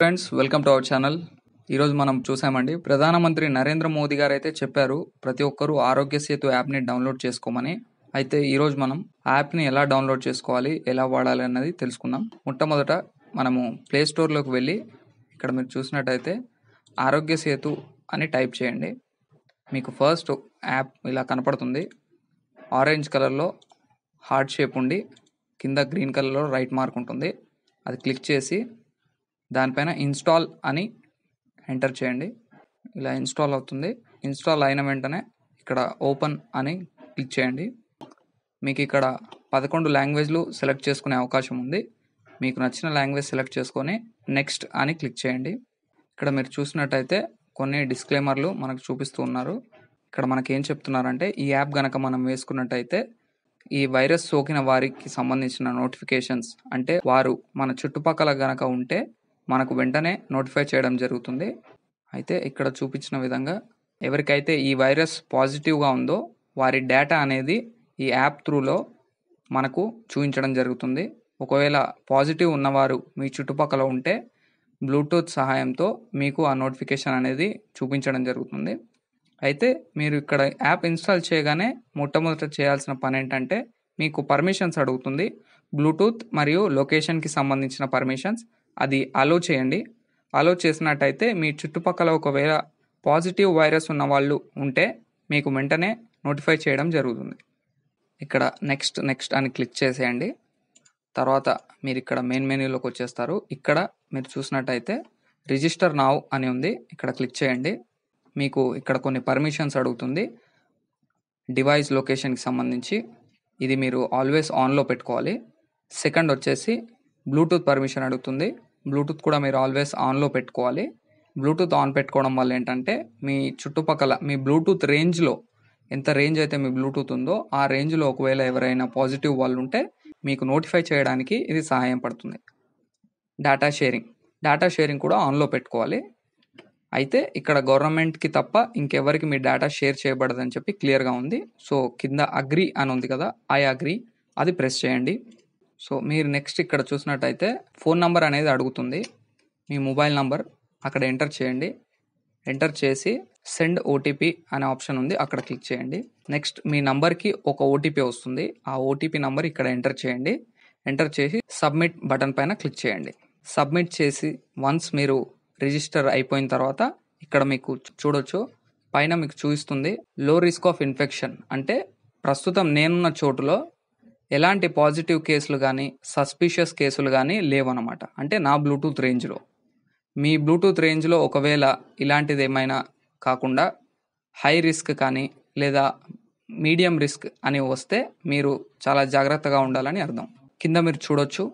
friends welcome to our channel ఈరోజు మనం చూసామండి ప్రధానమంత్రి నరేంద్ర మోదీ గారు అయితే చెప్పారు ప్రతి ఒక్కరూ ఆరోగ్య సేతు యాప్ని డౌన్లోడ్ చేసుకోమని అయితే ఈరోజు మనం యాప్ని ఎలా డౌన్లోడ్ చేసుకోవాలి ఎలా వాడాలి అన్నది తెలుసుకుందాం మొట్టమొదట మనము ప్లే స్టోర్లోకి వెళ్ళి ఇక్కడ మీరు చూసినట్టయితే ఆరోగ్య సేతు అని టైప్ చేయండి మీకు ఫస్ట్ యాప్ ఇలా కనపడుతుంది ఆరెంజ్ కలర్లో హార్ట్ షేప్ ఉండి కింద గ్రీన్ కలర్లో రైట్ మార్క్ ఉంటుంది అది క్లిక్ చేసి దానిపైన ఇన్స్టాల్ అని ఎంటర్ చేయండి ఇలా ఇన్స్టాల్ అవుతుంది ఇన్స్టాల్ అయిన వెంటనే ఇక్కడ ఓపెన్ అని క్లిక్ చేయండి మీకు ఇక్కడ పదకొండు లాంగ్వేజ్లు సెలెక్ట్ చేసుకునే అవకాశం ఉంది మీకు నచ్చిన లాంగ్వేజ్ సెలెక్ట్ చేసుకొని నెక్స్ట్ అని క్లిక్ చేయండి ఇక్కడ మీరు చూసినట్టయితే కొన్ని డిస్క్లైమర్లు మనకు చూపిస్తూ ఉన్నారు ఇక్కడ మనకి ఏం చెప్తున్నారంటే ఈ యాప్ గనక మనం వేసుకున్నట్టయితే ఈ వైరస్ సోకిన వారికి సంబంధించిన నోటిఫికేషన్స్ అంటే వారు మన చుట్టుపక్కల గనక ఉంటే మనకు వెంటనే నోటిఫై చేయడం జరుగుతుంది అయితే ఇక్కడ చూపించిన విధంగా ఎవరికైతే ఈ వైరస్ పాజిటివ్గా ఉందో వారి డేటా అనేది ఈ యాప్ త్రూలో మనకు చూపించడం జరుగుతుంది ఒకవేళ పాజిటివ్ ఉన్నవారు మీ చుట్టుపక్కల ఉంటే బ్లూటూత్ సహాయంతో మీకు ఆ నోటిఫికేషన్ అనేది చూపించడం జరుగుతుంది అయితే మీరు ఇక్కడ యాప్ ఇన్స్టాల్ చేయగానే మొట్టమొదట చేయాల్సిన పని ఏంటంటే మీకు పర్మిషన్స్ అడుగుతుంది బ్లూటూత్ మరియు లొకేషన్కి సంబంధించిన పర్మిషన్స్ అది అలో చేయండి అలో చేసినట్టయితే మీ చుట్టుపక్కల ఒకవేళ పాజిటివ్ వైరస్ ఉన్న వాళ్ళు ఉంటే మీకు వెంటనే నోటిఫై చేయడం జరుగుతుంది ఇక్కడ నెక్స్ట్ నెక్స్ట్ అని క్లిక్ చేసేయండి తర్వాత మీరు ఇక్కడ మెయిన్ మెన్యూలోకి వచ్చేస్తారు ఇక్కడ మీరు చూసినట్టయితే రిజిస్టర్ నావ్ అని ఉంది ఇక్కడ క్లిక్ చేయండి మీకు ఇక్కడ కొన్ని పర్మిషన్స్ అడుగుతుంది డివైస్ లొకేషన్కి సంబంధించి ఇది మీరు ఆల్వేస్ ఆన్లో పెట్టుకోవాలి సెకండ్ వచ్చేసి బ్లూటూత్ పర్మిషన్ అడుగుతుంది బ్లూటూత్ కూడా మీరు ఆల్వేస్ ఆన్లో పెట్టుకోవాలి బ్లూటూత్ ఆన్ పెట్టుకోవడం వల్ల ఏంటంటే మీ చుట్టుపక్కల మీ బ్లూటూత్ రేంజ్లో ఎంత రేంజ్ అయితే మీ బ్లూటూత్ ఉందో ఆ రేంజ్లో ఒకవేళ ఎవరైనా పాజిటివ్ వాళ్ళు ఉంటే మీకు నోటిఫై చేయడానికి ఇది సహాయం పడుతుంది డేటా షేరింగ్ డేటా షేరింగ్ కూడా ఆన్లో పెట్టుకోవాలి అయితే ఇక్కడ గవర్నమెంట్కి తప్ప ఇంకెవరికి మీ డేటా షేర్ చేయబడదని చెప్పి క్లియర్గా ఉంది సో కింద అగ్రి అని ఉంది కదా ఐ అగ్రి అది ప్రెస్ చేయండి సో మీరు నెక్స్ట్ ఇక్కడ చూసినట్టయితే ఫోన్ నంబర్ అనేది అడుగుతుంది మీ మొబైల్ నంబర్ అక్కడ ఎంటర్ చేయండి ఎంటర్ చేసి సెండ్ ఓటీపీ అనే ఆప్షన్ ఉంది అక్కడ క్లిక్ చేయండి నెక్స్ట్ మీ నంబర్కి ఒక ఓటీపీ వస్తుంది ఆ ఓటీపీ నంబర్ ఇక్కడ ఎంటర్ చేయండి ఎంటర్ చేసి సబ్మిట్ బటన్ పైన క్లిక్ చేయండి సబ్మిట్ చేసి వన్స్ మీరు రిజిస్టర్ అయిపోయిన తర్వాత ఇక్కడ మీకు చూడొచ్చు పైన మీకు చూపిస్తుంది లో రిస్క్ ఆఫ్ ఇన్ఫెక్షన్ అంటే ప్రస్తుతం నేనున్న చోటులో ఎలాంటి పాజిటివ్ కేసులు కానీ సస్పిషియస్ కేసులు కానీ లేవన్నమాట అంటే నా బ్లూటూత్ రేంజ్లో మీ బ్లూటూత్ రేంజ్లో ఒకవేళ ఇలాంటిది ఏమైనా కాకుండా హై రిస్క్ కానీ లేదా మీడియం రిస్క్ అని వస్తే మీరు చాలా జాగ్రత్తగా ఉండాలని అర్థం కింద మీరు చూడొచ్చు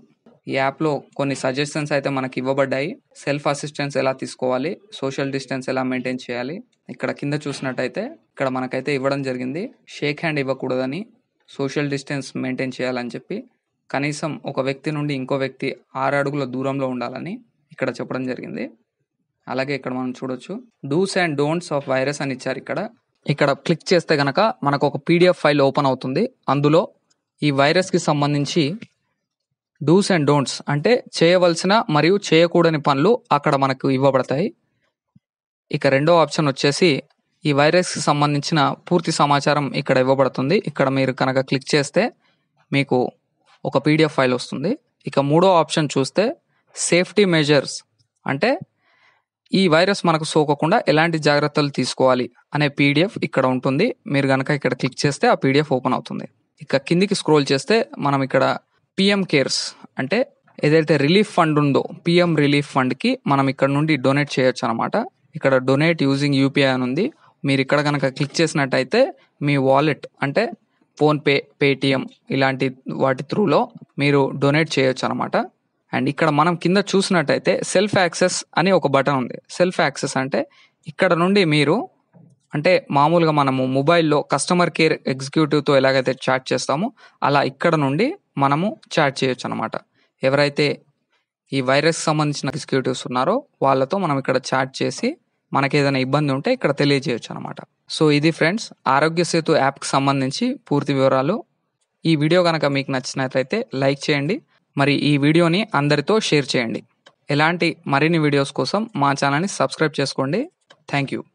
ఈ యాప్లో కొన్ని సజెషన్స్ అయితే మనకి ఇవ్వబడ్డాయి సెల్ఫ్ అసిస్టెన్స్ ఎలా తీసుకోవాలి సోషల్ డిస్టెన్స్ ఎలా మెయింటైన్ చేయాలి ఇక్కడ కింద చూసినట్టయితే ఇక్కడ మనకైతే ఇవ్వడం జరిగింది షేక్ హ్యాండ్ ఇవ్వకూడదని సోషల్ డిస్టెన్స్ మెయింటైన్ చేయాలని చెప్పి కనీసం ఒక వ్యక్తి నుండి ఇంకో వ్యక్తి ఆరు అడుగుల దూరంలో ఉండాలని ఇక్కడ చెప్పడం జరిగింది అలాగే ఇక్కడ మనం చూడొచ్చు do's and don'ts of virus అని ఇచ్చారు ఇక్కడ ఇక్కడ క్లిక్ చేస్తే కనుక మనకు ఒక పీడిఎఫ్ ఫైల్ ఓపెన్ అవుతుంది అందులో ఈ వైరస్కి సంబంధించి డూస్ అండ్ డోంట్స్ అంటే చేయవలసిన మరియు చేయకూడని పనులు అక్కడ మనకు ఇవ్వబడతాయి ఇక రెండో ఆప్షన్ వచ్చేసి ఈ వైరస్కి సంబంధించిన పూర్తి సమాచారం ఇక్కడ ఇవ్వబడుతుంది ఇక్కడ మీరు కనుక క్లిక్ చేస్తే మీకు ఒక పీడిఎఫ్ ఫైల్ వస్తుంది ఇక మూడో ఆప్షన్ చూస్తే సేఫ్టీ మెజర్స్ అంటే ఈ వైరస్ మనకు సోకకుండా ఎలాంటి జాగ్రత్తలు తీసుకోవాలి అనే పీడిఎఫ్ ఇక్కడ ఉంటుంది మీరు కనుక ఇక్కడ క్లిక్ చేస్తే ఆ పీడిఎఫ్ ఓపెన్ అవుతుంది ఇక కిందికి స్క్రోల్ చేస్తే మనం ఇక్కడ పిఎం కేర్స్ అంటే ఏదైతే రిలీఫ్ ఫండ్ ఉందో పిఎం రిలీఫ్ ఫండ్కి మనం ఇక్కడ నుండి డొనేట్ చేయొచ్చు అనమాట ఇక్కడ డొనేట్ యూజింగ్ యూపీఐ అని ఉంది మీరు ఇక్కడ కనుక క్లిక్ చేసినట్టయితే మీ వాలెట్ అంటే ఫోన్పే పేటిఎం ఇలాంటి వాటి త్రూలో మీరు డొనేట్ చేయొచ్చు అనమాట అండ్ ఇక్కడ మనం కింద చూసినట్టయితే సెల్ఫ్ యాక్సెస్ అని ఒక బటన్ ఉంది సెల్ఫ్ యాక్సెస్ అంటే ఇక్కడ నుండి మీరు అంటే మామూలుగా మనము మొబైల్లో కస్టమర్ కేర్ ఎగ్జిక్యూటివ్తో ఎలాగైతే చాట్ చేస్తామో అలా ఇక్కడ నుండి మనము చాట్ చేయొచ్చు అనమాట ఎవరైతే ఈ వైరస్ సంబంధించిన ఎగ్జిక్యూటివ్స్ ఉన్నారో వాళ్ళతో మనం ఇక్కడ చాట్ చేసి మనకి ఏదైనా ఇబ్బంది ఉంటే ఇక్కడ తెలియజేయచ్చు అనమాట సో ఇది ఫ్రెండ్స్ ఆరోగ్య సేతు యాప్కి సంబంధించి పూర్తి వివరాలు ఈ వీడియో కనుక మీకు నచ్చినట్లయితే లైక్ చేయండి మరి ఈ వీడియోని అందరితో షేర్ చేయండి ఎలాంటి మరిన్ని వీడియోస్ కోసం మా ఛానల్ని సబ్స్క్రైబ్ చేసుకోండి థ్యాంక్ యూ